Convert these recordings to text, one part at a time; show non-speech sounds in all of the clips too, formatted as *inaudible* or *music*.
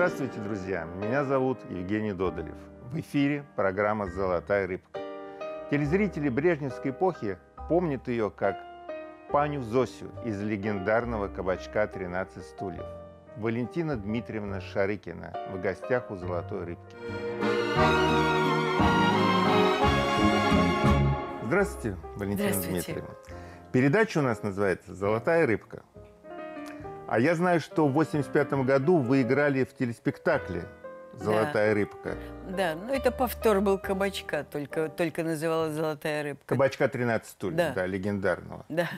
Здравствуйте, друзья! Меня зовут Евгений Додолев. В эфире программа «Золотая рыбка». Телезрители брежневской эпохи помнят ее как паню Зосю из легендарного кабачка «13 стульев». Валентина Дмитриевна Шарыкина в гостях у «Золотой рыбки». Здравствуйте, Валентина Здравствуйте. Дмитриевна. Передача у нас называется «Золотая рыбка». А я знаю, что в 85 году вы играли в телеспектакле «Золотая да. рыбка». Да, ну это повтор был «Кабачка», только, только называлась «Золотая рыбка». «Кабачка 13 стульев», да. да, легендарного. Да.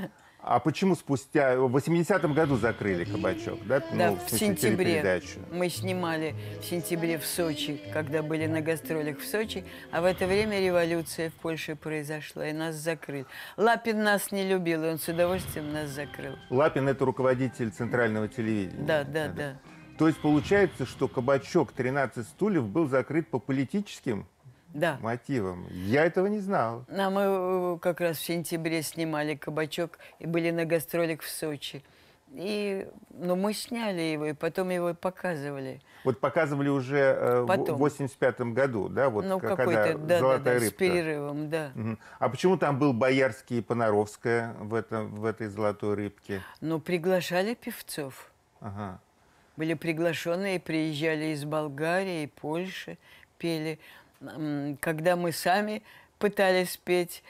А почему спустя... В 80-м году закрыли «Кабачок», да? Да, ну, в, в сентябре. Мы снимали в сентябре в Сочи, когда были на гастролях в Сочи. А в это время революция в Польше произошла, и нас закрыли. Лапин нас не любил, и он с удовольствием нас закрыл. Лапин – это руководитель центрального телевидения. Да, да, да. да. То есть получается, что «Кабачок 13 стульев» был закрыт по политическим да. мотивом. Я этого не знал. А мы э, как раз в сентябре снимали «Кабачок» и были на гастролик в Сочи. И, ну, мы сняли его, и потом его показывали. Вот показывали уже э, потом. в 85-м году, да? Вот, ну, какой-то, да, да, да, рыбка. с перерывом, да. Угу. А почему там был Боярский и Понаровская в, этом, в этой «Золотой рыбке»? Ну, приглашали певцов. Ага. Были приглашенные, приезжали из Болгарии, Польши, пели когда мы сами пытались петь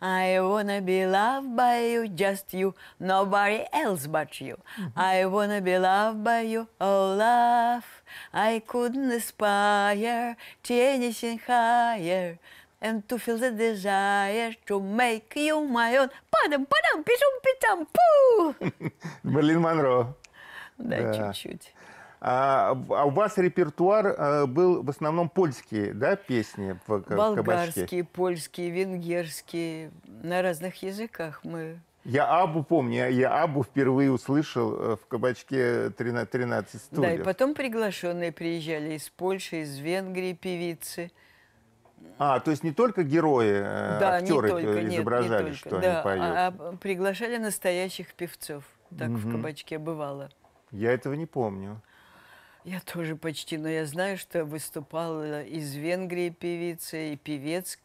I wanna be loved by you, just you, nobody else but you. I wanna be loved by you, oh love. I couldn't aspire to anything higher and to feel the desire to make you my own. Падам, падам, пишем, питам, пу! Берлин Монро. Да, чуть-чуть. А, а, у вас репертуар э, был в основном польские, да, песни в Болгарские, кабачке? польские, венгерские, на разных языках мы я Абу помню, я Абу впервые услышал э, в кабачке 13, 13 Да, и потом приглашенные приезжали из Польши, из Венгрии певицы. А, то есть не только герои, э, да, актеры не только, изображали, нет, не что только, они да, поют. А, а, приглашали настоящих певцов. Так угу. в кабачке бывало. Я этого не помню. Я тоже почти, но я знаю, что выступала из Венгрии певица и певец.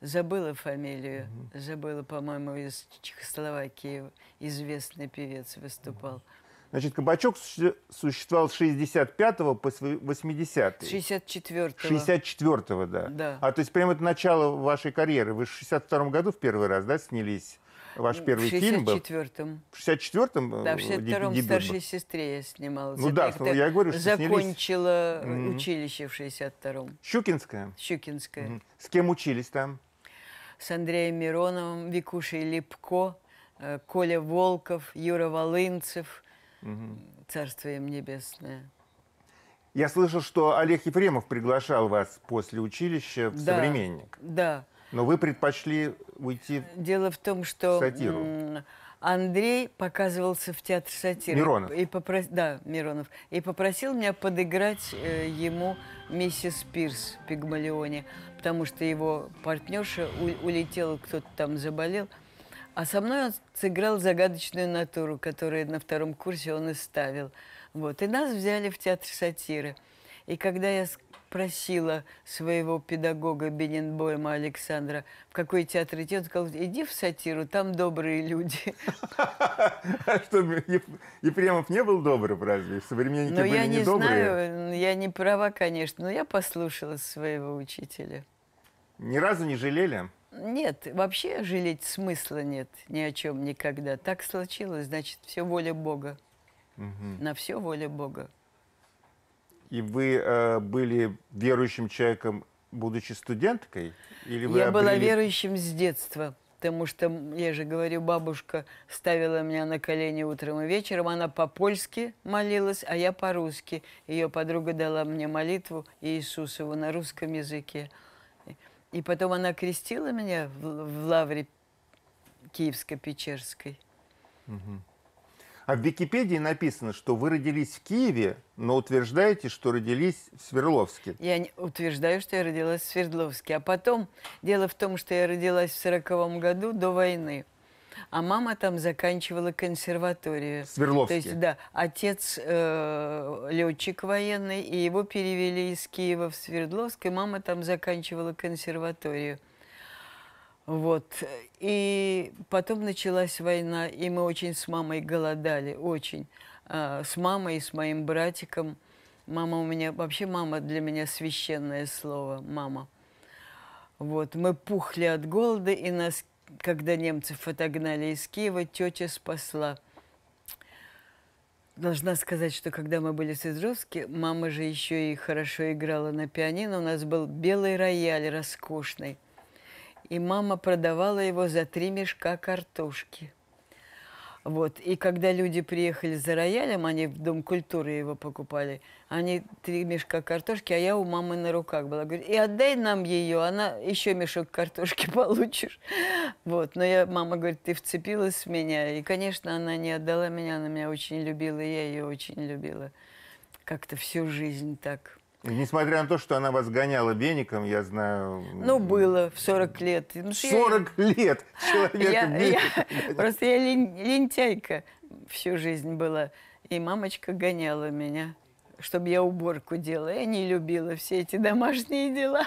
Забыла фамилию, угу. забыла, по-моему, из Чехословакии известный певец выступал. Значит, кабачок существовал с 65 по 80 -й. 64 -го. 64 да. да. А то есть прямо это начало вашей карьеры. Вы в 62 году в первый раз, да, снялись ваш первый фильм был. В 64-м. В 64-м? Да, в 62-м старшей сестре я снималась. Ну да, ну, я говорю, что Закончила снялись. Э, училище в 62-м. Щукинская? Щукинская. С кем учились там? С Андреем Мироновым, Викушей Липко, э, Коля Волков, Юра Волынцев. Царство им небесное. Я слышал, что Олег Ефремов приглашал вас после училища в да, «Современник». Да, но вы предпочли уйти в Дело в том, что сатиру. Андрей показывался в театре сатиры. Миронов. И попрос... Да, Миронов. И попросил меня подыграть э, ему миссис Пирс в Пигмалионе, потому что его партнерша у... улетела, кто-то там заболел. А со мной он сыграл загадочную натуру, которую на втором курсе он и ставил. Вот. И нас взяли в театр сатиры. И когда я просила своего педагога Бененбойма Александра, в какой театр идти, он сказал, иди в сатиру, там добрые люди. *laughs* А что, Ефремов не был добрый, разве? Современники ну, были я не знаю, я не права, конечно, но я послушала своего учителя. Ни разу не жалели? Нет, вообще жалеть смысла нет ни о чем никогда. Так случилось, значит, все воля Бога. На все воля Бога. И вы э, были верующим человеком, будучи студенткой? Или вы я обрели... была верующим с детства, потому что, я же говорю, бабушка ставила меня на колени утром и вечером. Она по-польски молилась, а я по-русски. Ее подруга дала мне молитву Иисусову на русском языке. И потом она крестила меня в, в лавре Киевско-Печерской. Угу. А в Википедии написано, что вы родились в Киеве, но утверждаете, что родились в Свердловске. Я утверждаю, что я родилась в Свердловске. А потом, дело в том, что я родилась в сороковом году до войны. А мама там заканчивала консерваторию. Свердловске. То есть, да, отец э, летчик военный, и его перевели из Киева в Свердловск, и мама там заканчивала консерваторию. Вот. И потом началась война, и мы очень с мамой голодали, очень. А, с мамой и с моим братиком. Мама у меня, вообще мама для меня священное слово, мама. Вот, мы пухли от голода, и нас, когда немцев отогнали из Киева, тетя спасла. Должна сказать, что когда мы были с Сызровске, мама же еще и хорошо играла на пианино. У нас был белый рояль роскошный – и мама продавала его за три мешка картошки. Вот. И когда люди приехали за роялем, они в Дом культуры его покупали, они три мешка картошки, а я у мамы на руках была. Говорю, и отдай нам ее, она еще мешок картошки *laughs* получишь. Вот. Но я, мама говорит, ты вцепилась в меня. И, конечно, она не отдала меня, она меня очень любила, и я ее очень любила. Как-то всю жизнь так. Несмотря на то, что она вас гоняла веником, я знаю... Ну, было в 40 лет. Ну, 40 я... лет человек я, я... Просто я лентяйка всю жизнь была. И мамочка гоняла меня, чтобы я уборку делала. Я не любила все эти домашние дела.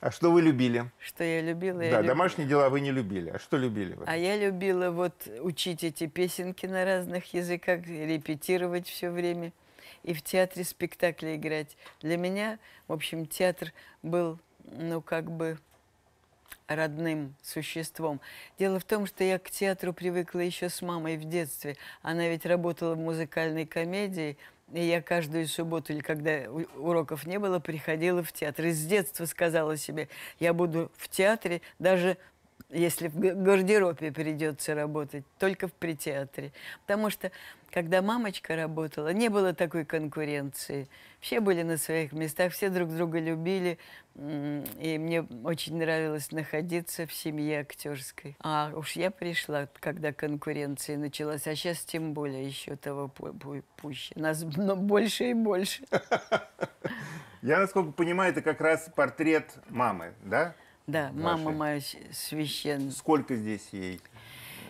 А что вы любили? Что я любила? Да, я любила. домашние дела вы не любили. А что любили вы? А я любила вот учить эти песенки на разных языках, репетировать все время и в театре спектакли играть. Для меня, в общем, театр был, ну, как бы родным существом. Дело в том, что я к театру привыкла еще с мамой в детстве. Она ведь работала в музыкальной комедии, и я каждую субботу, или когда уроков не было, приходила в театр. И с детства сказала себе, я буду в театре, даже если в гардеробе придется работать, только при театре. Потому что, когда мамочка работала, не было такой конкуренции. Все были на своих местах, все друг друга любили. И мне очень нравилось находиться в семье актерской. А уж я пришла, когда конкуренция началась, а сейчас тем более еще того пуще. Нас ну, больше и больше. *laughs* Я, насколько понимаю, это как раз портрет мамы, да? Да, вашей. мама моя священная. Сколько здесь ей?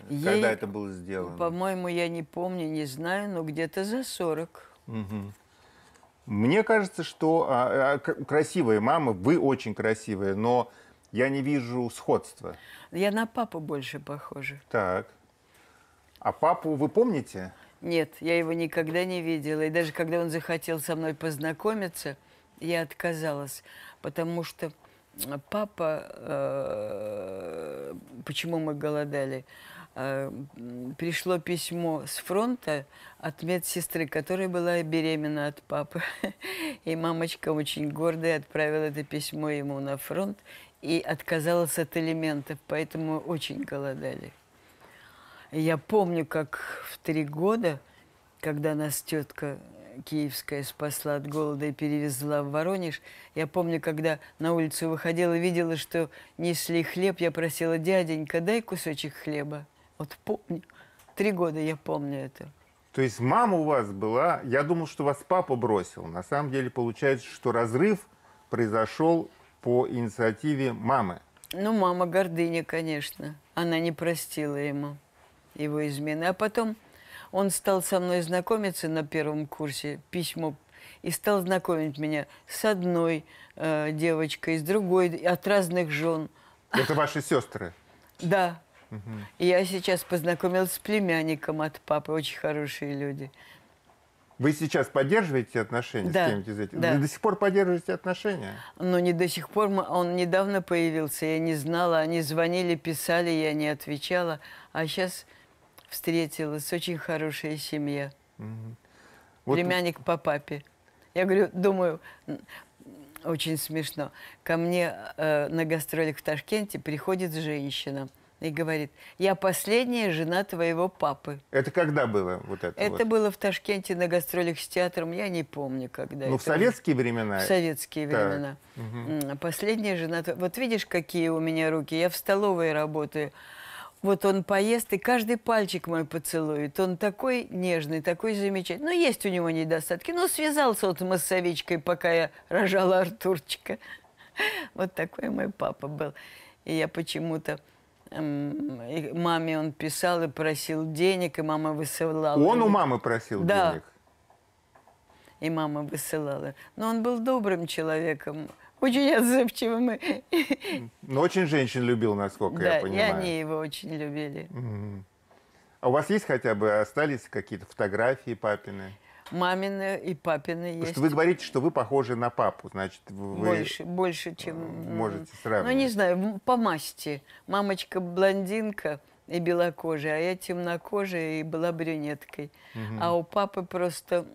Э, ей Когда это было сделано? По-моему, я не помню, не знаю, но где-то за 40. Угу. Мне кажется, что а, а, красивые мамы, вы очень красивые, но я не вижу сходства. Я на папу больше похожа. Так. А папу вы помните? Нет, я его никогда не видела. И даже когда он захотел со мной познакомиться, я отказалась, потому что папа, э, почему мы голодали, э, пришло письмо с фронта от медсестры, которая была беременна от папы. *laughs* И мамочка очень гордая отправила это письмо ему на фронт и отказалась от элементов, поэтому очень голодали. Я помню, как в три года, когда нас тетка Киевская спасла от голода и перевезла в Воронеж. Я помню, когда на улицу выходила, видела, что несли хлеб. Я просила, дяденька, дай кусочек хлеба. Вот помню. Три года я помню это. То есть мама у вас была, я думал, что вас папа бросил. На самом деле получается, что разрыв произошел по инициативе мамы. Ну, мама гордыня, конечно. Она не простила ему его измены. А потом он стал со мной знакомиться на первом курсе, письмо и стал знакомить меня с одной э, девочкой, с другой, от разных жен. Это ваши сестры? Да. Угу. Я сейчас познакомилась с племянником от папы, очень хорошие люди. Вы сейчас поддерживаете отношения да, с кем-нибудь из этих? Да. Вы до сих пор поддерживаете отношения? Ну, не до сих пор. Он недавно появился, я не знала. Они звонили, писали, я не отвечала. А сейчас встретилась, очень хорошая семья. Угу. Вот... Племянник по папе. Я говорю, думаю, очень смешно. Ко мне э, на гастролях в Ташкенте приходит женщина и говорит, я последняя жена твоего папы. Это когда было вот это? Это вот? было в Ташкенте на гастролях с театром, я не помню когда. Ну, в советские времена? В советские так. времена. Угу. Последняя жена... Вот видишь, какие у меня руки, я в столовой работаю вот он поест, и каждый пальчик мой поцелует. Он такой нежный, такой замечательный. Ну, есть у него недостатки. Ну, связался вот с массовичкой, пока я рожала Артурчика. *laughs* Вот такой мой папа был. И я почему-то маме он писал и просил денег, и мама высылала. Он у мамы просил да. денег? и мама высылала. Но он был добрым человеком очень отзывчивым. Но ну, очень женщин любил, насколько да, я понимаю. Да, и они его очень любили. А у вас есть хотя бы, остались какие-то фотографии папины? Мамины и папины есть. Потому что вы говорите, что вы похожи на папу, значит, вы... Больше, больше чем... Э, можете ну, сравнивать. Ну, не знаю, по масти. Мамочка блондинка и белокожая, а я темнокожая и была брюнеткой. Угу. А у папы просто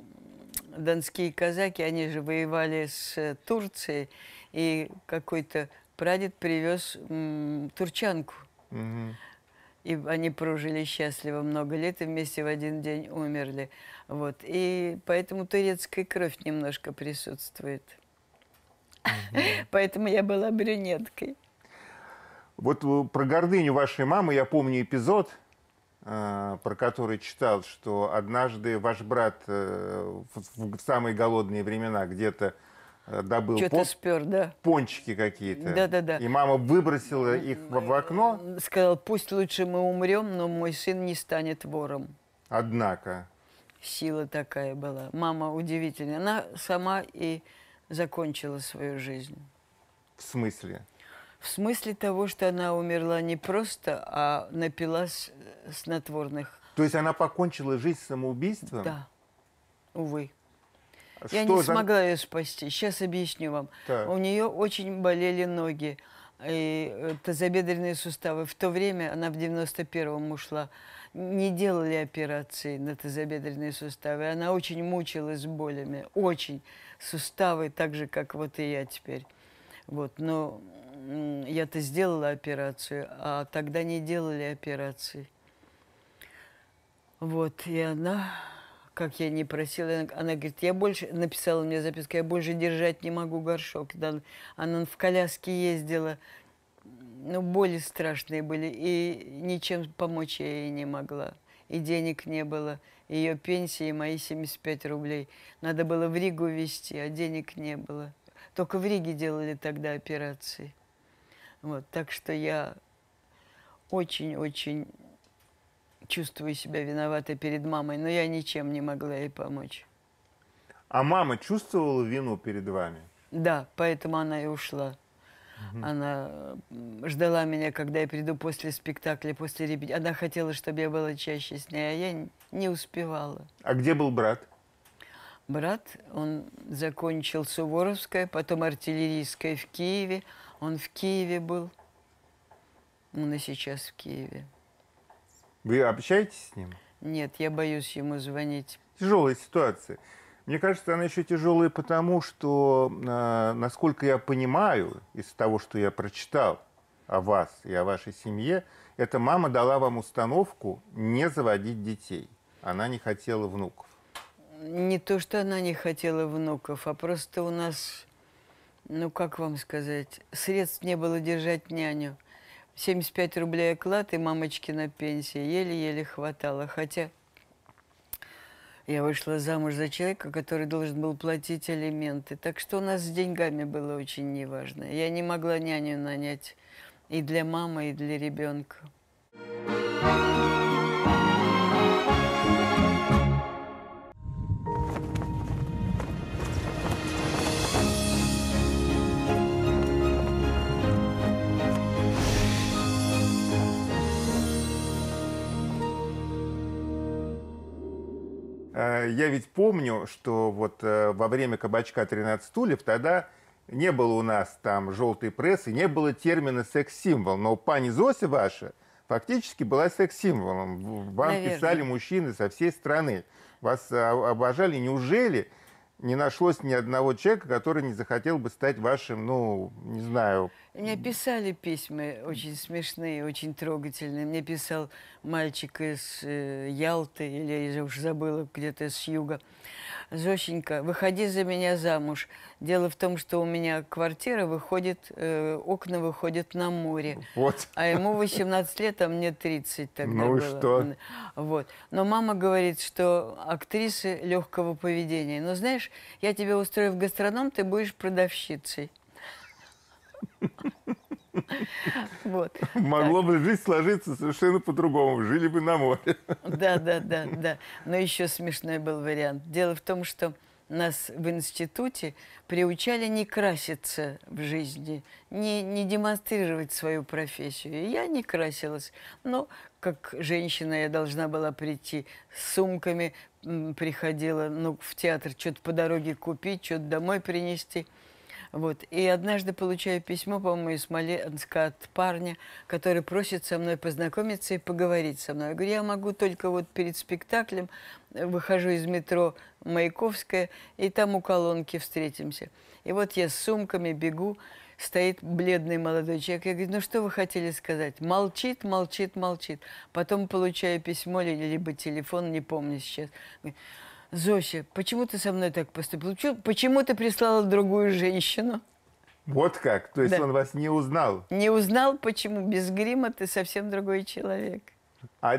донские казаки, они же воевали с э, Турцией, и какой-то прадед привез турчанку. Угу. И они прожили счастливо много лет и вместе в один день умерли. Вот. И поэтому турецкая кровь немножко присутствует. Угу. *laughs* Поэтому я была брюнеткой. Вот э, про гордыню вашей мамы я помню эпизод, э, про который читал, что однажды ваш брат э, в самые голодные времена где-то Э, добыл Что-то спер, да. пончики какие-то. Да-да-да. И мама выбросила их в, в окно? Сказал, пусть лучше мы умрем, но мой сын не станет вором. Однако. Сила такая была. Мама удивительная. Она сама и закончила свою жизнь. В смысле? В смысле того, что она умерла не просто, а напилась э, снотворных. То есть она покончила жизнь самоубийством? Да, увы. Я не за... смогла ее спасти. Сейчас объясню вам. Так. У нее очень болели ноги и э, тазобедренные суставы. В то время, она в 91-м ушла, не делали операции на тазобедренные суставы. Она очень мучилась болями, очень. Суставы так же, как вот и я теперь. Вот, но я-то сделала операцию, а тогда не делали операции. Вот, и она как я не просила, она говорит, я больше, написала мне записку, я больше держать не могу горшок. Она в коляске ездила, ну, боли страшные были, и ничем помочь я ей не могла. И денег не было, ее пенсии мои 75 рублей. Надо было в Ригу везти, а денег не было. Только в Риге делали тогда операции. Вот, так что я очень-очень чувствую себя виноватой перед мамой, но я ничем не могла ей помочь. А мама чувствовала вину перед вами? Да, поэтому она и ушла. Она ждала меня, когда я приду после спектакля, после репетиции. Она хотела, чтобы я была чаще с ней, а я не успевала. А где был брат? Брат, он закончил Суворовское, потом артиллерийское в Киеве. Он в Киеве был. Он и сейчас в Киеве. Вы общаетесь с ним? Нет, я боюсь ему звонить. Тяжелая ситуация. Мне кажется, она еще тяжелая потому, что, а, насколько я понимаю, из того, что я прочитал о вас и о вашей семье, эта мама дала вам установку не заводить детей. Она не хотела внуков. Не то, что она не хотела внуков, а просто у нас, ну как вам сказать, средств не было держать няню. 75 рублей оклад и мамочки на пенсия. Еле-еле хватало. Хотя я вышла замуж за человека, который должен был платить алименты. Так что у нас с деньгами было очень неважно. Я не могла няню нанять и для мамы, и для ребенка. Thank you. Э, я ведь помню, что вот э, во время кабачка 13 стульев тогда не было у нас там желтой прессы, не было термина секс-символ. Но пани Зося ваша фактически была секс-символом. Вам Наверное. писали мужчины со всей страны. Вас а, обожали. Неужели не нашлось ни одного человека, который не захотел бы стать вашим, ну, не знаю, мне писали письма очень смешные, очень трогательные. Мне писал мальчик из э, Ялты, или я уже забыла, где-то с юга. «Зощенька, выходи за меня замуж. Дело в том, что у меня квартира выходит, э, окна выходят на море. Вот. А ему 18 лет, а мне 30 тогда Ну было. что? Вот. Но мама говорит, что актрисы легкого поведения. Но «Ну, знаешь, я тебя устрою в гастроном, ты будешь продавщицей. Вот. Могло так. бы жизнь сложиться совершенно по-другому. Жили бы на море. Да, да, да, да. Но еще смешной был вариант. Дело в том, что нас в институте приучали не краситься в жизни, не, не демонстрировать свою профессию. И я не красилась. Но как женщина я должна была прийти с сумками, приходила ну, в театр что-то по дороге купить, что-то домой принести – вот. И однажды получаю письмо, по-моему, из Смоленска от парня, который просит со мной познакомиться и поговорить со мной. Я говорю, я могу только вот перед спектаклем, э, выхожу из метро Маяковская, и там у колонки встретимся. И вот я с сумками бегу, стоит бледный молодой человек. Я говорю, ну что вы хотели сказать? Молчит, молчит, молчит. Потом получаю письмо, либо телефон, не помню сейчас. Зося, почему ты со мной так поступил? Почему ты прислала другую женщину? Вот как? То есть да. он вас не узнал? Не узнал, почему? Без грима ты совсем другой человек. А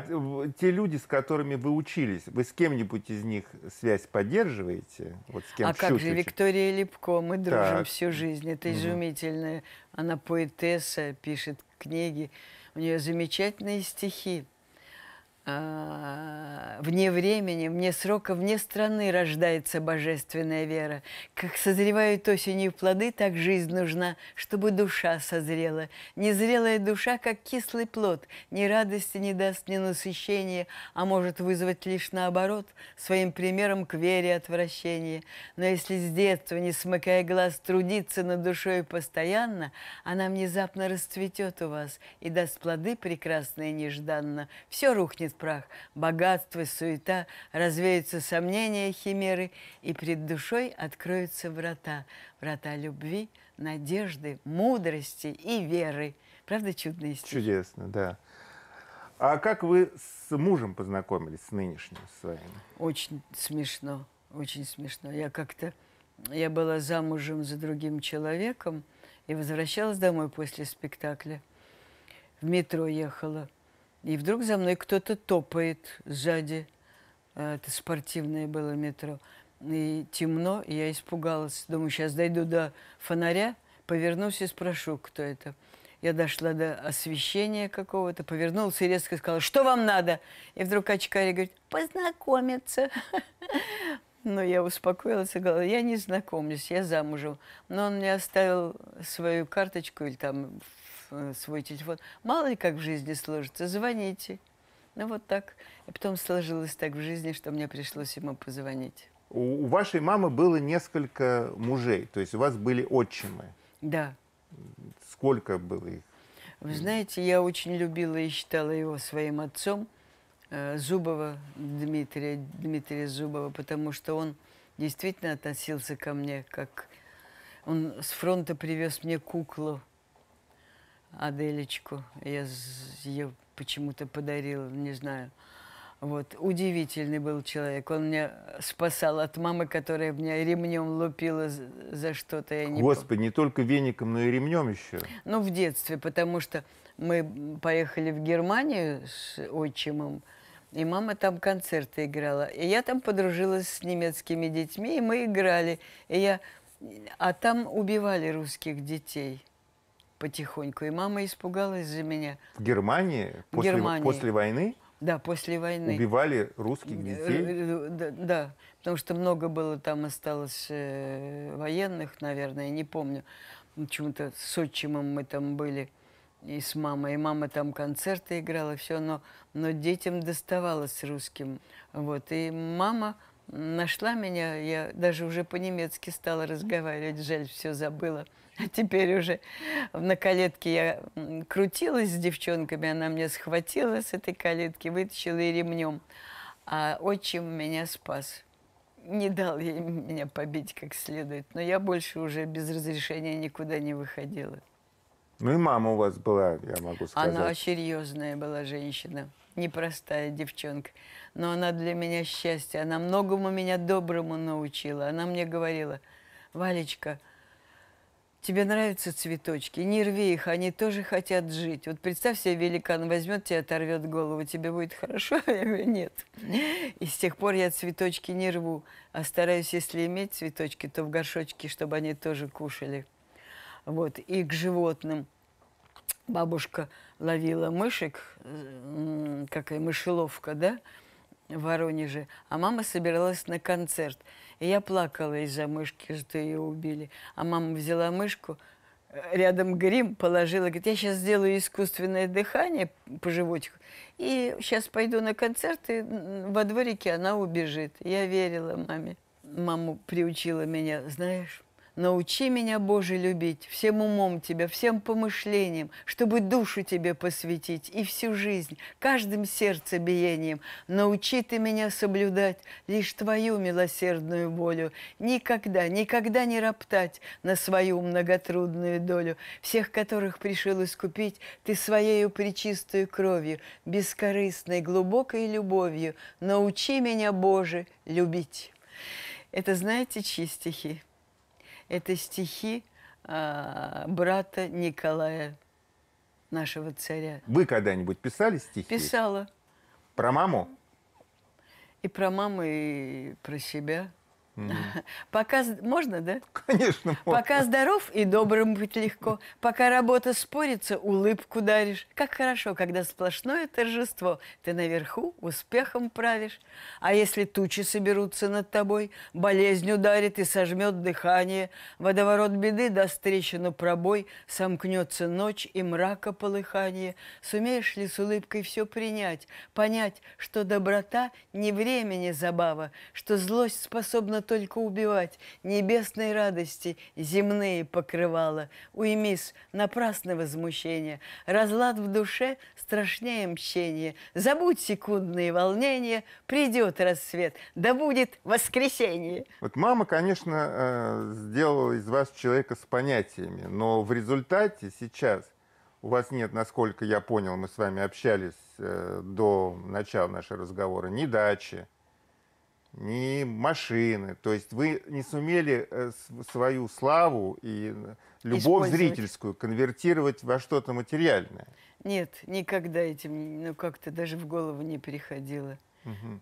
те люди, с которыми вы учились, вы с кем-нибудь из них связь поддерживаете? Вот с кем а как же Виктория Лепко, мы дружим так. всю жизнь, это угу. изумительная. Она поэтесса, пишет книги, у нее замечательные стихи. А, вне времени, вне срока, вне страны рождается божественная вера. Как созревают осенью плоды, так жизнь нужна, чтобы душа созрела. Незрелая душа, как кислый плод, ни радости не даст, ни насыщения, а может вызвать лишь наоборот, своим примером к вере отвращение. Но если с детства, не смыкая глаз, трудиться над душой постоянно, она внезапно расцветет у вас и даст плоды прекрасные нежданно. Все рухнет в прах, богатство, суета, развеются сомнения химеры, и пред душой откроются врата, врата любви, надежды, мудрости и веры. Правда, чудные стихи? Чудесно, да. А как вы с мужем познакомились, с нынешним своим? Очень смешно, очень смешно. Я как-то, я была замужем за другим человеком и возвращалась домой после спектакля. В метро ехала – и вдруг за мной кто-то топает сзади. А, это спортивное было метро. И темно, и я испугалась. Думаю, сейчас дойду до фонаря, повернусь и спрошу, кто это. Я дошла до освещения какого-то, повернулась и резко сказала, что вам надо? И вдруг очкарик говорит, познакомиться. *laughs* Но ну, я успокоилась и говорила, я не знакомлюсь, я замужем. Но он мне оставил свою карточку или там Э, свой телефон. Мало ли как в жизни сложится, звоните. Ну вот так. И потом сложилось так в жизни, что мне пришлось ему позвонить. У, у вашей мамы было несколько мужей, то есть у вас были отчимы. Да. Сколько было их? Вы знаете, я очень любила и считала его своим отцом, э, Зубова Дмитрия, Дмитрия Зубова, потому что он действительно относился ко мне как... Он с фронта привез мне куклу Аделечку. Я ее почему-то подарила, не знаю. Вот, удивительный был человек. Он меня спасал от мамы, которая меня ремнем лупила за что-то. Я не Господи, пом... не только веником, но и ремнем еще. Ну, в детстве, потому что мы поехали в Германию с отчимом, и мама там концерты играла. И я там подружилась с немецкими детьми, и мы играли. И я... А там убивали русских детей потихоньку. И мама испугалась за меня. В Германии? После, Германии. после войны? Да, после войны. Убивали русских э, детей? Э, э, да, да, потому что много было там осталось э, военных, наверное, не помню. Ну, почему-то с отчимом мы там были и с мамой. И мама там концерты играла, все, но, но детям доставалось русским. Вот, и мама нашла меня, я даже уже по-немецки стала разговаривать, жаль, все забыла. *laughs* теперь уже на калетке я крутилась с девчонками, она меня схватила с этой калетки, вытащила и ремнем. А отчим меня спас. Не дал ей меня побить как следует, но я больше уже без разрешения никуда не выходила. Ну и мама у вас была, я могу сказать. Она серьезная была женщина, непростая девчонка. Но она для меня счастье, она многому меня доброму научила. Она мне говорила, Валечка, тебе нравятся цветочки, не рви их, они тоже хотят жить. Вот представь себе, великан возьмет тебя, оторвет голову, тебе будет хорошо, а я говорю, нет. И с тех пор я цветочки не рву, а стараюсь, если иметь цветочки, то в горшочке, чтобы они тоже кушали. Вот, и к животным. Бабушка ловила мышек, какая мышеловка, да, в Воронеже, а мама собиралась на концерт – и я плакала из-за мышки, что ее убили. А мама взяла мышку, э, рядом грим положила, говорит, я сейчас сделаю искусственное дыхание по животику, и сейчас пойду на концерт, и во дворике она убежит. Я верила маме. Маму приучила меня, знаешь, Научи меня, Боже, любить всем умом Тебя, всем помышлением, чтобы душу Тебе посвятить и всю жизнь, каждым сердцебиением. Научи Ты меня соблюдать лишь Твою милосердную волю, никогда, никогда не роптать на свою многотрудную долю, всех которых пришел искупить Ты Своею пречистую кровью, бескорыстной, глубокой любовью. Научи меня, Боже, любить. Это знаете, чьи стихи? Это стихи а, брата Николая, нашего царя. Вы когда-нибудь писали стихи? Писала. Про маму? И про маму, и про себя. Mm. *laughs* Пока можно, да? Конечно. Можно. Пока здоров и добрым быть легко. Пока работа спорится, улыбку даришь. Как хорошо, когда сплошное торжество. Ты наверху успехом правишь. А если тучи соберутся над тобой, болезнь ударит и сожмет дыхание. Водоворот беды даст трещину пробой, сомкнется ночь и мрака полыхание. Сумеешь ли с улыбкой все принять, понять, что доброта не времени забава, что злость способна только убивать, Небесной радости земные покрывала. Уймись, напрасно возмущение, Разлад в душе страшнее мщение. Забудь секундные волнения, Придет рассвет, да будет воскресенье. Вот мама, конечно, э, сделала из вас человека с понятиями, но в результате сейчас у вас нет, насколько я понял, мы с вами общались э, до начала нашего разговора, ни дачи, ни машины. То есть вы не сумели э, свою славу и э, любовь зрительскую конвертировать во что-то материальное. Нет, никогда этим ну, как-то даже в голову не переходило. Угу.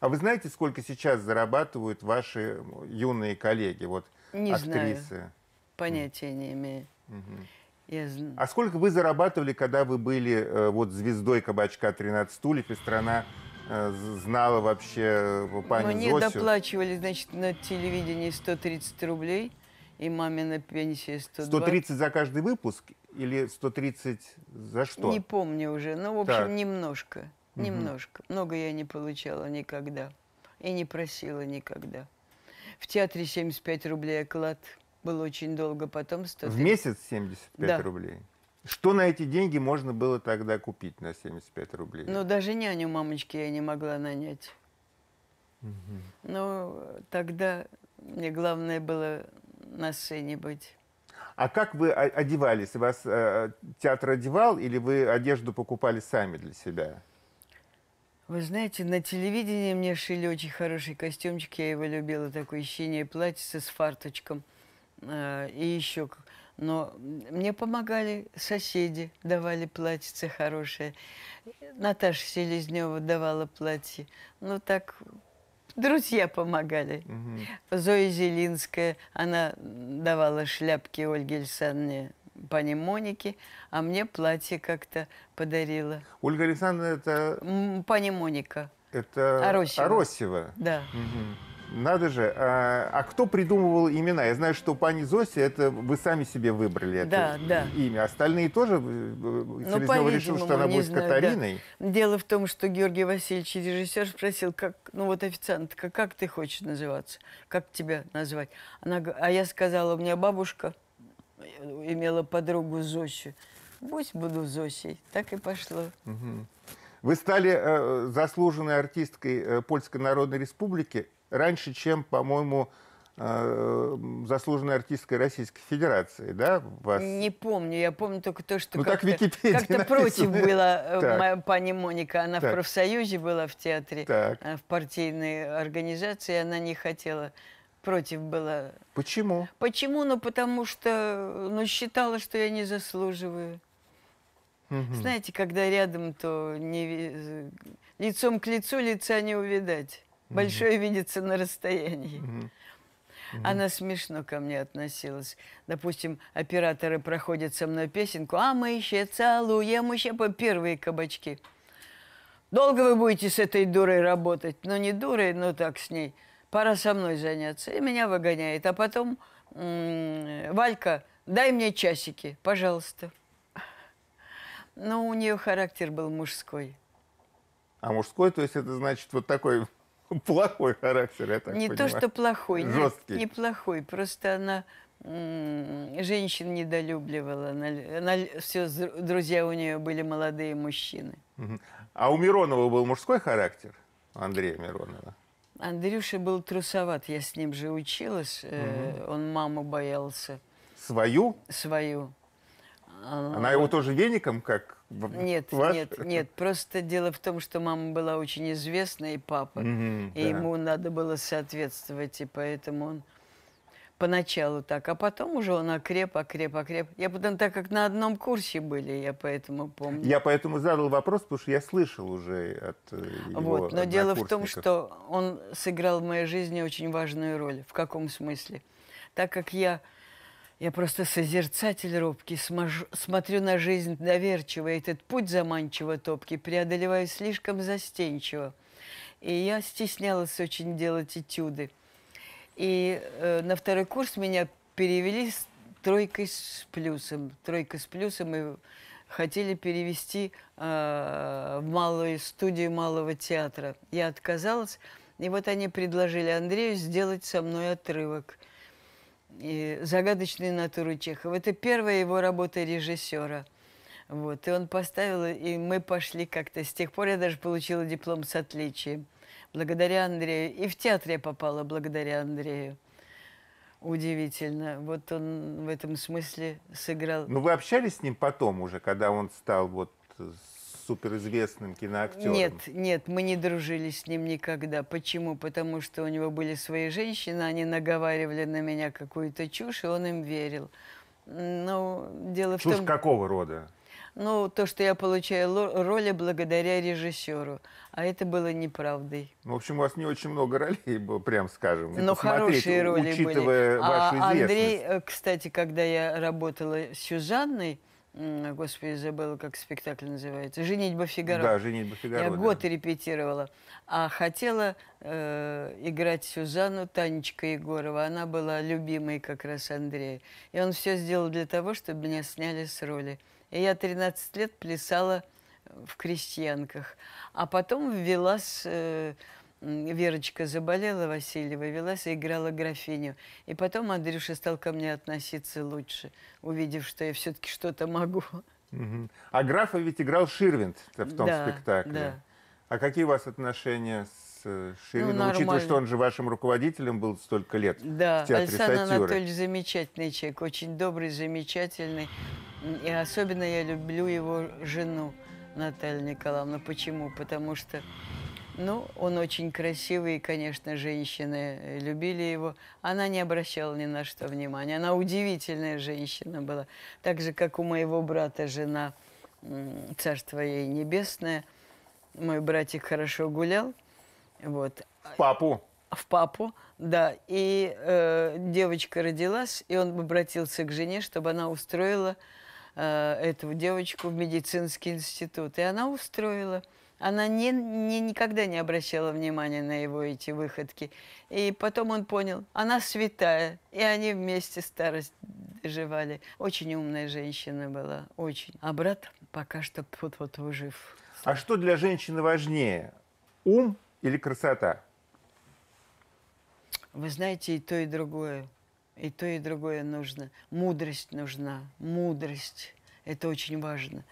А вы знаете, сколько сейчас зарабатывают ваши юные коллеги, вот не актрисы? Знаю. Понятия mm. не имею. Угу. Я... А сколько вы зарабатывали, когда вы были э, вот звездой кабачка 13 стульев и страна Э, знала вообще э, пани Мне Зосю. доплачивали, значит, на телевидении 130 рублей, и маме на пенсии 120. 130 за каждый выпуск или 130 за что? Не помню уже, но, ну, в общем, так. немножко, немножко. Угу. Много я не получала никогда и не просила никогда. В театре 75 рублей оклад был очень долго, потом 130. В месяц 75 да. рублей? Что на эти деньги можно было тогда купить на 75 рублей? Ну, даже няню мамочки я не могла нанять. Угу. Ну, тогда мне главное было на сцене быть. А как вы одевались? Вас э, театр одевал или вы одежду покупали сами для себя? Вы знаете, на телевидении мне шили очень хороший костюмчик. Я его любила, такое синее платье с фарточком. Э, и еще но мне помогали соседи, давали платьице хорошее. Наташа Селезнева давала платье. Ну, так друзья помогали. Угу. Зоя Зелинская, она давала шляпки Ольге Александровне пани Моники а мне платье как-то подарила. Ольга Александровна это... Пани Моника. Это Аросева. Аросева. Да. Угу. Надо же. А, а кто придумывал имена? Я знаю, что пани Зося, это вы сами себе выбрали да, это да. имя. Остальные тоже? Э, э, ну, Селезнева решил, что она будет знаю, Катариной? Да. Дело в том, что Георгий Васильевич, режиссер, спросил, как, ну вот официантка, как ты хочешь называться? Как тебя назвать? Она, а я сказала, у меня бабушка э, имела подругу Зосю. Пусть буду Зосей. Так и пошло. Угу. Вы стали э, заслуженной артисткой э, Польской Народной Республики раньше, чем, по-моему, э, заслуженной артисткой Российской Федерации, да? Вас... Не помню, я помню только то, что ну, как-то, как, как против было э, моя пани Моника. Она так. в профсоюзе была в театре, так. Э, в партийной организации, она не хотела против была. Почему? Почему? Ну, потому что ну, считала, что я не заслуживаю. Угу. Знаете, когда рядом, то не... лицом к лицу лица не увидать. Большое mm-hmm. видится на расстоянии. Mm-hmm. Mm-hmm. Она смешно ко мне относилась. Допустим, операторы проходят со мной песенку, а мы еще целуем еще по первые кабачки. Долго вы будете с этой дурой работать? Ну, не дурой, но так с ней. Пора со мной заняться. И меня выгоняет. А потом, м-м, Валька, дай мне часики, пожалуйста. Но ну, у нее характер был мужской. А мужской, то есть это значит вот такой *laughs* плохой характер, я так Не понимаю. то, что плохой, Жесткий. нет, неплохой, просто она женщин недолюбливала. Она, она, все друзья у нее были молодые мужчины. А у Миронова был мужской характер? Андрея Миронова? Андрюша был трусоват, я с ним же училась. Угу. Он маму боялся. Свою? Свою. Она, Она его тоже веником как нет, Ваш? нет, нет. Просто дело в том, что мама была очень известна, и папа. Mm-hmm, и да. ему надо было соответствовать, и поэтому он поначалу так. А потом уже он окреп, окреп, окреп. Я потом, так как на одном курсе были, я поэтому помню. Я поэтому задал вопрос, потому что я слышал уже от э, его Вот, но дело в том, что он сыграл в моей жизни очень важную роль. В каком смысле? Так как я я просто созерцатель робкий, смож... смотрю на жизнь доверчиво, и этот путь заманчиво топкий преодолеваю слишком застенчиво. И я стеснялась очень делать этюды. И э, на второй курс меня перевели с тройкой с плюсом. Тройка с плюсом, и хотели перевести э, в малую студию малого театра. Я отказалась, и вот они предложили Андрею сделать со мной отрывок – загадочную натуру Чехова. Это первая его работа режиссера. Вот, и он поставил, и мы пошли как-то. С тех пор я даже получила диплом с отличием. Благодаря Андрею. И в театре я попала благодаря Андрею. Удивительно. Вот он в этом смысле сыграл. Ну, вы общались с ним потом уже, когда он стал вот суперизвестным киноактером. Нет, нет, мы не дружили с ним никогда. Почему? Потому что у него были свои женщины, они наговаривали на меня какую-то чушь, и он им верил. Но ну, дело чушь в том... какого рода? Ну, то, что я получаю роли благодаря режиссеру. А это было неправдой. Ну, в общем, у вас не очень много ролей было, прям скажем. Но ну, хорошие роли учитывая были. Вашу а Андрей, э, кстати, когда я работала с Сюзанной, а, господи, забыла, как спектакль называется, «Женитьба Фигаро». Да, «Женитьба Фигаро». Я да. год репетировала, а хотела э, играть Сюзанну Танечка Егорова. Она была любимой как раз Андрея. И он все сделал для того, чтобы меня сняли с роли. И я 13 лет плясала в крестьянках, а потом ввела Э, Верочка заболела, Васильева велась и играла графиню. И потом Андрюша стал ко мне относиться лучше, увидев, что я все-таки что-то могу. А графа ведь играл Ширвинд в том да, спектакле. Да. А какие у вас отношения с э, Ширвиндом? ну, учитывая, что он же вашим руководителем был столько лет да, в театре Александр сатиры? Анатольевич замечательный человек, очень добрый, замечательный. И особенно я люблю его жену Наталью Николаевну. Почему? Потому что ну, он очень красивый, и, конечно, женщины э, любили его. Она не обращала ни на что внимания. Она удивительная женщина была. Так же, как у моего брата жена, царство ей небесное. Мой братик хорошо гулял. Вот. В папу. В папу, да. И э, девочка родилась, и он обратился к жене, чтобы она устроила э, эту девочку в медицинский институт. И она устроила. Она не, не, никогда не обращала внимания на его эти выходки. И потом он понял, она святая. И они вместе старость доживали. Очень умная женщина была, очень. А брат пока что вот-вот выжив. А что для женщины важнее, ум или красота? Вы знаете, и то, и другое. И то, и другое нужно. Мудрость нужна, мудрость. Это очень важно.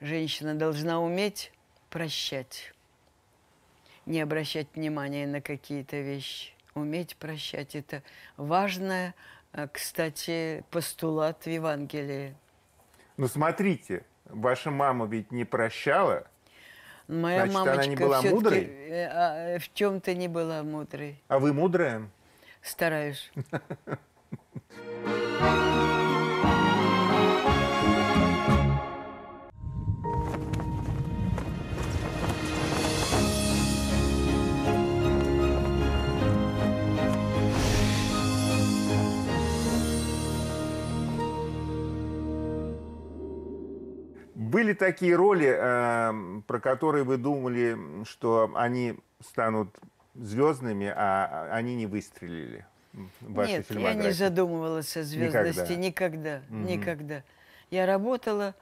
Женщина должна уметь прощать, не обращать внимания на какие-то вещи, уметь прощать. Это важное, э, кстати, постулат в Евангелии. Ну, смотрите, ваша мама ведь не прощала. Моя Значит, мамочка она не была мудрой? Э, а, э, в чем-то не была мудрой. А вы мудрая? Стараюсь. *laughs* Были такие роли, эм, про которые вы думали, что они станут звездными, а, а они не выстрелили? Нет, я не задумывалась о звездности никогда, никогда. Угу. никогда. Я работала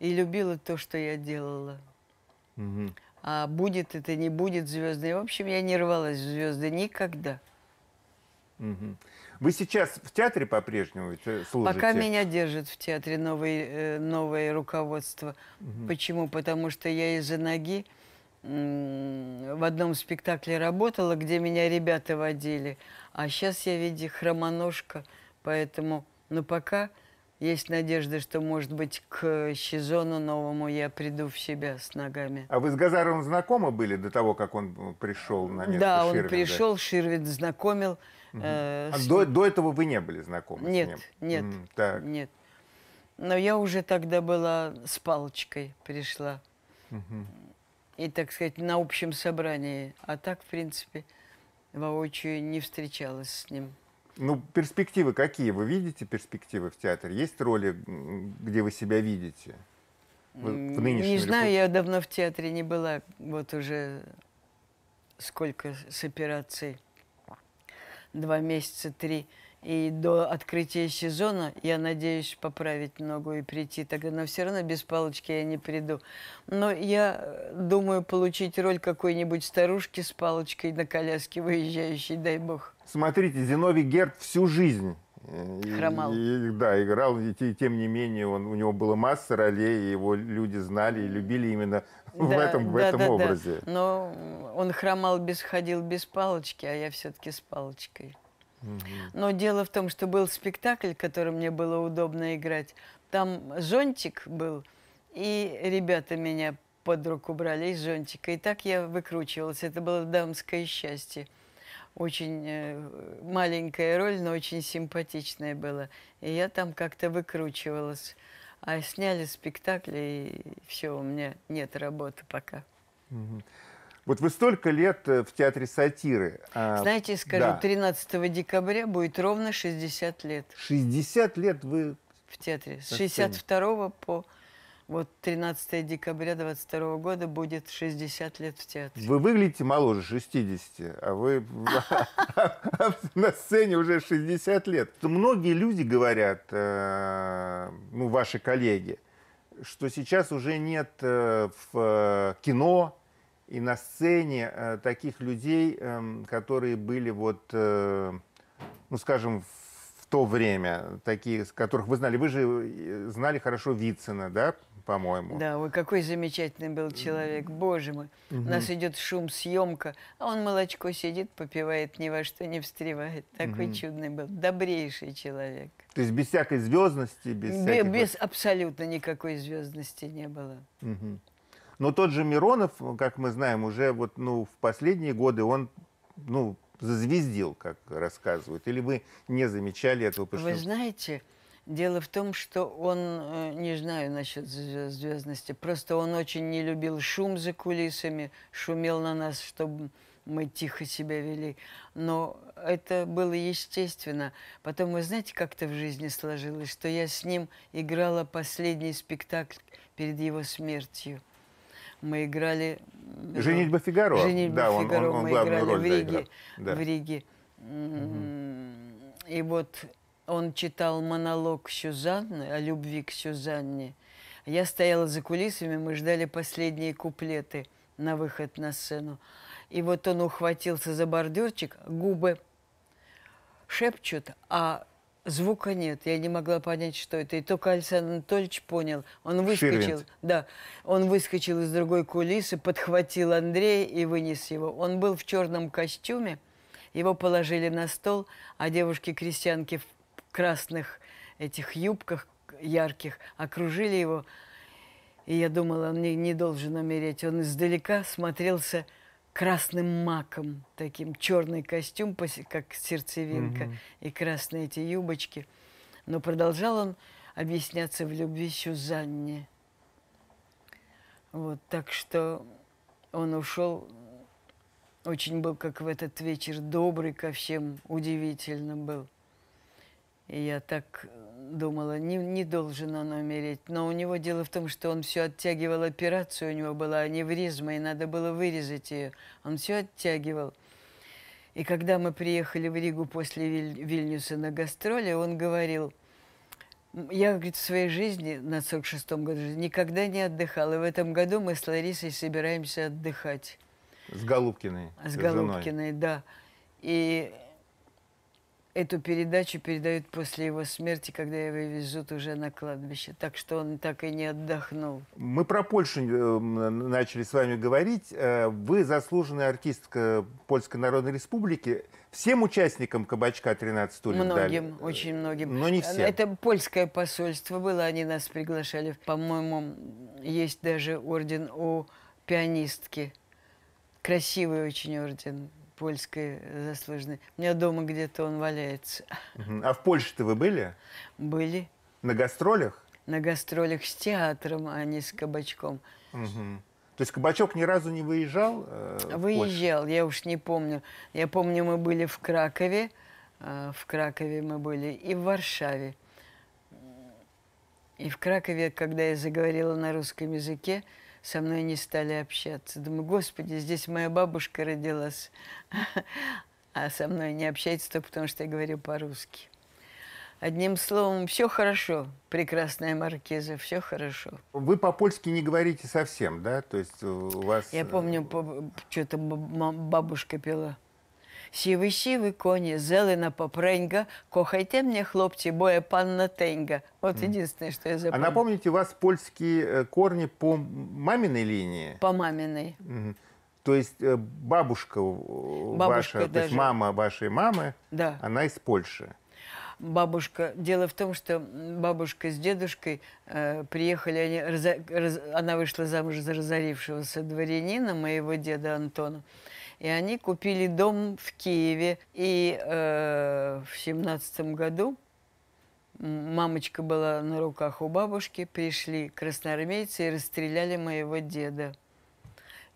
и любила то, что я делала. Угу. А будет это, не будет звездной. В общем, я не рвалась в звезды никогда. Угу. Вы сейчас в театре по-прежнему э, служите? Пока меня держит в театре новое, э, новое руководство. Угу. Почему? Потому что я из-за ноги в одном спектакле работала, где меня ребята водили. А сейчас я в виде хромоножка, поэтому... Но ну, пока есть надежда, что, может быть, к сезону новому я приду в себя с ногами. А вы с Газаровым знакомы были до того, как он э, пришел на место Да, Ширвинда? он пришел, Ширвин знакомил. Угу. Э, а до, до этого вы не были знакомы нет, с ним? Нет, mm, так. нет. Но я уже тогда была с палочкой пришла. Угу. И, так сказать, на общем собрании. А так, в принципе, воочию не встречалась с ним. Ну, перспективы какие? Вы видите перспективы в театре? Есть роли, где вы себя видите? в нынешнем не знаю, я давно в театре не была. Вот уже сколько с операцией два месяца, три. И до открытия сезона я надеюсь поправить ногу и прийти. тогда но все равно без палочки я не приду. Но я э, думаю получить роль какой-нибудь старушки с палочкой на коляске выезжающей, дай бог. Смотрите, Зиновий Герд всю жизнь э, Хромал. И, и, да, играл, и, и тем не менее он, у него была масса ролей, его люди знали и любили именно в этом, в этом образе. Но он хромал, без, ходил без палочки, а я все-таки с палочкой. Но дело в том, что был спектакль, который мне было удобно играть. Там зонтик был, и ребята меня под руку брали из зонтика. И так я выкручивалась. Это было дамское счастье. Очень э, маленькая роль, но очень симпатичная была. И я там как-то выкручивалась. А сняли спектакли, и все, у меня нет работы пока. Вот вы столько лет э, в театре сатиры. А, Знаете, скажу, да. 13 декабря будет ровно 60 лет. 60 лет вы... В театре С 62 по вот 13 декабря 22 года будет 60 лет в театре. Вы выглядите моложе 60, а вы *laughs* на сцене уже 60 лет. Многие люди говорят, э, ну, ваши коллеги, что сейчас уже нет э, в э, кино и на сцене таких людей, эм, которые были вот, ну, скажем, в то время, такие, которых вы знали. Вы же знали хорошо Вицина, да? по-моему. Да, ой, какой замечательный был человек, боже мой. У нас идет шум, съемка, а он молочко сидит, попивает, ни во что не встревает. Такой чудный был, добрейший человек. То есть без всякой звездности, без всяких... Без абсолютно никакой звездности не было. Но тот же Миронов, как мы знаем, уже вот, ну, в последние годы он, ну, зазвездил, как рассказывают. Или вы не замечали этого? Потому... Вы знаете, Дело в том, что он, э, не знаю насчет звездности, просто он очень не любил шум за кулисами, шумел на нас, чтобы мы тихо себя вели. Но это было естественно. Потом, вы знаете, как-то в жизни сложилось, что я с ним играла последний спектакль перед его смертью. Мы играли... Э, «Женитьба Фигаро». «Женитьба да, Фигаро» он, он, он мы играли в Риге. Да. В Риге. Угу. И вот он читал монолог Сюзанны о любви к Сюзанне. Я стояла за кулисами, мы ждали последние куплеты на выход на сцену. И вот он ухватился за бордюрчик, губы шепчут, а звука нет. Я не могла понять, что это. И только Александр Анатольевич понял. Он выскочил. Ширвинт. Да, он выскочил из другой кулисы, подхватил Андрея и вынес его. Он был в черном костюме. Его положили на стол, а девушки-крестьянки в красных этих юбках ярких, окружили его. И я думала, он не, не должен умереть. Он издалека смотрелся красным маком, таким черный костюм, как сердцевинка, угу. и красные эти юбочки. Но продолжал он объясняться в любви Сюзанне. Вот, так что он ушел, очень был, как в этот вечер, добрый ко всем, удивительно был. И я так э, думала, не, не должен он умереть. Но у него дело в том, что он все оттягивал операцию, у него была невризма, и надо было вырезать ее. Он все оттягивал. И когда мы приехали в Ригу после Виль Вильнюса на гастроли, он говорил, я, говорит, в своей жизни на 46-м году никогда не отдыхал, и в этом году мы с Ларисой собираемся отдыхать. С Голубкиной. А с Голубкиной, женой. да. И эту передачу передают после его смерти, когда его везут уже на кладбище. Так что он так и не отдохнул. Мы про Польшу э, начали с вами говорить. Э, вы заслуженная артистка э, Польской Народной Республики. Всем участникам «Кабачка 13 улиц» Многим, дали. очень многим. Но не всем. Это польское посольство было, они нас приглашали. По-моему, есть даже орден у пианистки. Красивый очень орден польской э, заслуженной. У меня дома где-то он валяется. А в Польше-то вы были? Были. На гастролях? На гастролях с театром, а не с кабачком. Угу. То есть Кабачок ни разу не выезжал? Э, выезжал, я уж не помню. Я помню, мы были в Кракове, э, в Кракове мы были, и в Варшаве. И в Кракове, когда я заговорила на русском языке, со мной не стали общаться. Думаю, господи, здесь моя бабушка родилась, *laughs* а со мной не общается только потому, что я говорю по-русски. Одним словом, все хорошо, прекрасная маркиза, все хорошо. Вы по-польски не говорите совсем, да? То есть у вас... Я помню, э, что-то бабушка пела. Сівий сівий коні, зелена попреньга, кохайте мне, хлопці, бо я панна тенька. Вот mm. единственное, что я запомнила. А напомните, у вас польские корни по маминой линии? По маминой. То есть бабушка, бабушка ваша, даже. то есть мама вашей мамы, да. она из Польши? бабушка. Дело в том, что бабушка с дедушкой э, приехали, они, разо, раз, она вышла замуж за разорившегося дворянина, моего деда Антона. Э, и они купили дом в Киеве. И э, в семнадцатом году мамочка была на руках у бабушки, пришли красноармейцы и расстреляли моего деда.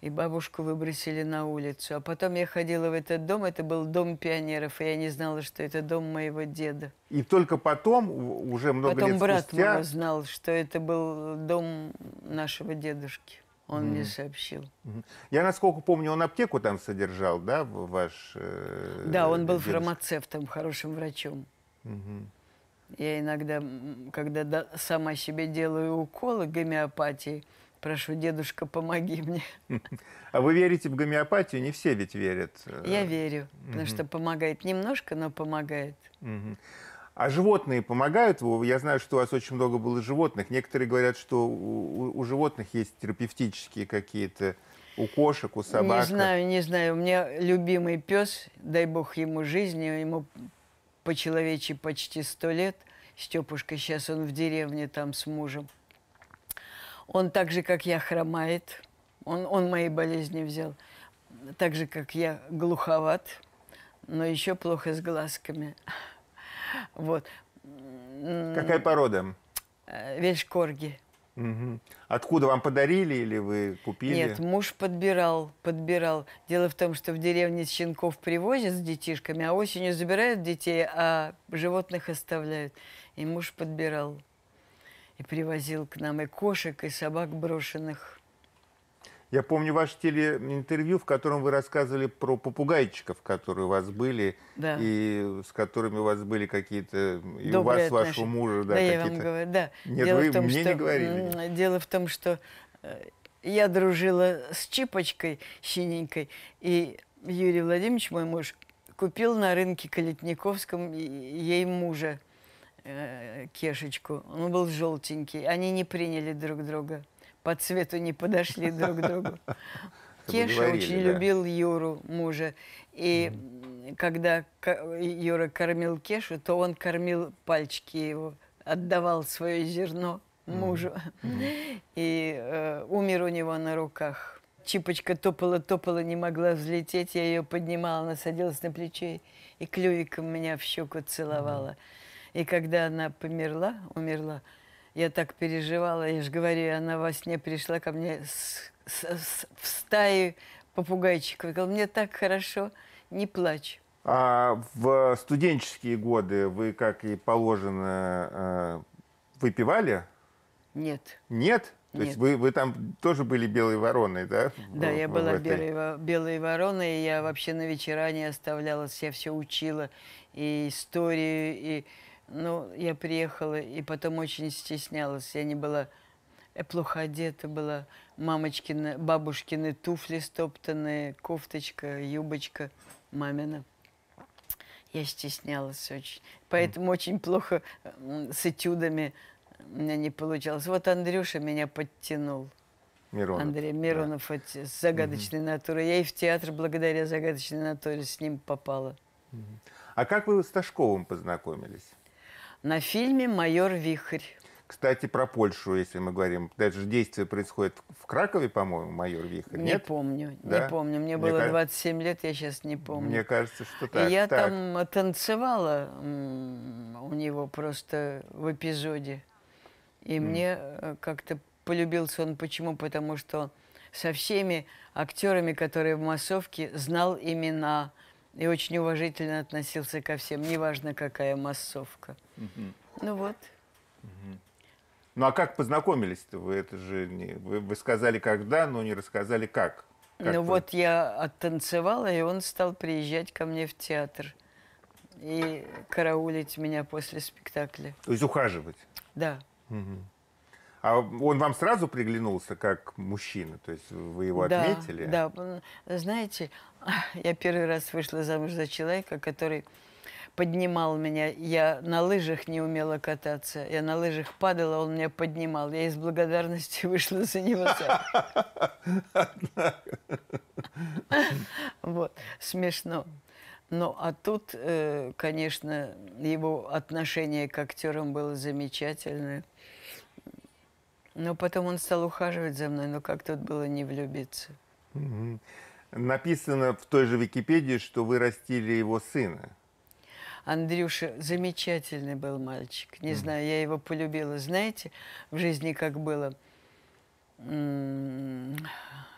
И бабушку выбросили на улицу. А потом я ходила в этот дом, это был дом пионеров, и я не знала, что это дом моего деда. И только потом, уже много потом лет спустя... Потом брат мой узнал, что это был дом нашего дедушки он mm. мне сообщил. Я, насколько помню, он аптеку там содержал, да, ваш... Э, да, он был дедушка. фармацевтом, хорошим врачом. Mm -hmm. Я иногда, когда да, сама себе делаю уколы гомеопатии, прошу, дедушка, помоги мне. *laughs* А вы верите в гомеопатию? Не все ведь верят. Э. Я верю, потому что помогает немножко, но помогает. А животные помогают? Я знаю, что у вас очень много было животных. Некоторые говорят, что у, у животных есть терапевтические какие-то у кошек, у собак. Не знаю, не знаю. У меня любимый пес, дай бог ему жизни, ему по человечи почти сто лет. Степушка сейчас он в деревне там с мужем. Он так же, как я, хромает. Он, он мои болезни взял. Так же, как я, глуховат, но еще плохо с глазками. Вот. Какая порода? Э, Вельшкорги. Угу. Откуда вам подарили или вы купили? Нет, муж подбирал, подбирал. Дело в том, что в деревне щенков привозят с детишками, а осенью забирают детей, а животных оставляют. И муж подбирал и привозил к нам и кошек, и собак брошенных. Я помню ваше телеинтервью, в котором вы рассказывали про попугайчиков, которые у вас были, да. и с которыми у вас были какие-то, и Добрые у вас, отношения. вашего мужа, да, да какие-то... Я вам говорю, да. Нет, дело вы том, мне что... не говорили. Дело в том, что э, я дружила с Чипочкой синенькой, и Юрий Владимирович, мой муж, купил на рынке Калитниковском ей мужа, э, Кешечку. Он был желтенький. Они не приняли друг друга по цвету не подошли друг к другу. *laughs* Кеша говорили, очень да. любил Юру, мужа. И mm. когда Юра кормил Кешу, то он кормил пальчики его, отдавал свое зерно мужу. Mm. *laughs* И э, умер у него на руках. Чипочка топала-топала, не могла взлететь. Я ее поднимала, она садилась на плечи и клювиком меня в щеку целовала. Mm. И когда она померла, умерла, я так переживала, я же говорю, она во сне пришла ко мне с, с, с, в стае попугайчиков. Я говорила, мне так хорошо, не плачь. А в студенческие годы вы, как и положено, э, выпивали? Нет. Нет? То Нет. есть вы, вы там тоже были белой вороной, да? Да, в, я была этой... белой, белой вороной, и я вообще на вечера не оставлялась, я все учила, и историю, и ну, я приехала и потом очень стеснялась. Я не была плохо одета была. Мамочкины, бабушкины туфли стоптанные, кофточка, юбочка мамина. Я стеснялась очень. Поэтому mm. очень плохо с этюдами у меня не получалось. Вот Андрюша меня подтянул. Миронов. Андрей Миронов да. от, с загадочной mm-hmm. натурой. Я и в театр благодаря загадочной натуре с ним попала. Mm-hmm. А как вы с Ташковым познакомились? на фильме «Майор Вихрь». Кстати, про Польшу, если мы говорим. Даже действие происходит в Кракове, по-моему, майор Вихрь. Не Нет? помню, да? не помню. Мне, Мне было кажется... 27 лет, я сейчас не помню. Мне кажется, что так. И я так. там э, танцевала у него просто в эпизоде. И mm. мне э, как-то полюбился он. Почему? Потому что со всеми актерами, которые в массовке, знал имена, и очень уважительно относился ко всем, неважно какая массовка. Угу. Ну вот. Угу. Ну а как познакомились-то вы? Это же не... вы, вы сказали когда, но не рассказали как. как ну вы... вот я оттанцевала, и он стал приезжать ко мне в театр и караулить меня после спектакля. То есть ухаживать? Да. Угу. А он вам сразу приглянулся как мужчина? То есть вы его да, отметили? Да, знаете, я первый раз вышла замуж за человека, который поднимал меня. Я на лыжах не умела кататься. Я на лыжах падала, он меня поднимал. Я из благодарности *laughs* вышла за него Вот, смешно. Ну, а тут, э, конечно, его отношение к актерам было замечательное. Но потом он стал ухаживать за мной, но как тут было не влюбиться? Написано в той же Википедии, что вы растили его сына. Андрюша замечательный был мальчик. Не mm. знаю, я его полюбила. Знаете, в жизни как было,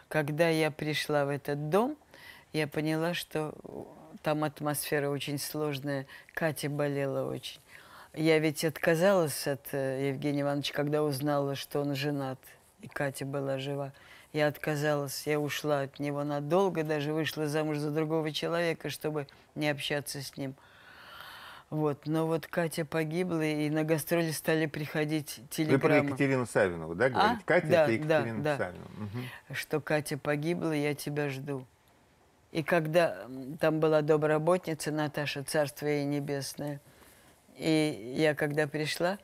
когда я пришла в этот дом, я поняла, что там атмосфера очень сложная. Катя болела очень. Я ведь отказалась от э, Евгения Ивановича, когда узнала, что он женат, и Катя была жива. Я отказалась, я ушла от него надолго, даже вышла замуж за другого человека, чтобы не общаться с ним. Вот, но вот Катя погибла, и на гастроли стали приходить телеграммы. Вы про Екатерину Савинову, да, а? говорите? А? Катя, да, это Екатерина да, Да. Угу. Что Катя погибла, я тебя жду. И когда там была добработница Наташа, царство ей небесное, и я когда пришла,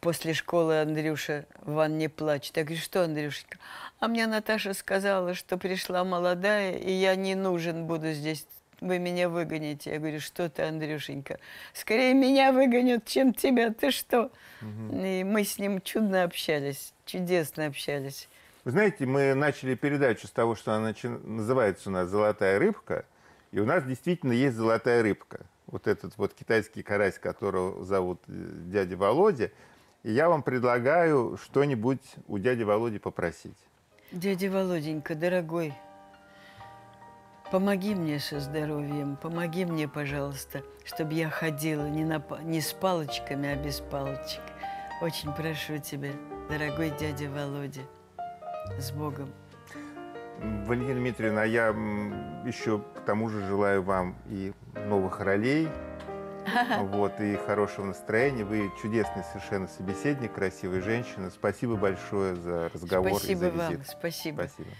после школы Андрюша в ванне плачет. Я говорю, что, Андрюшенька? А мне Наташа сказала, что пришла молодая, и я не нужен буду здесь. Вы меня выгоните. Я говорю, что ты, Андрюшенька? Скорее меня выгонят, чем тебя. Ты что? Угу. И мы с ним чудно общались, чудесно общались. Вы знаете, мы начали передачу с того, что она называется у нас «Золотая рыбка». И у нас действительно есть «Золотая рыбка». Вот этот вот китайский карась, которого зовут э, дядя Володя – и я вам предлагаю что-нибудь у дяди Володи попросить. Дядя Володенька, дорогой, помоги мне со здоровьем, помоги мне, пожалуйста, чтобы я ходила не, на, не с палочками, а без палочек. Очень прошу тебя, дорогой дядя Володя, с Богом. Валентина Дмитриевна, а я еще к тому же желаю вам и новых ролей, *laughs* вот, и хорошего настроения. Вы чудесный совершенно собеседник, красивая женщина. Спасибо большое за разговор спасибо и за визит. Вам, спасибо. спасибо.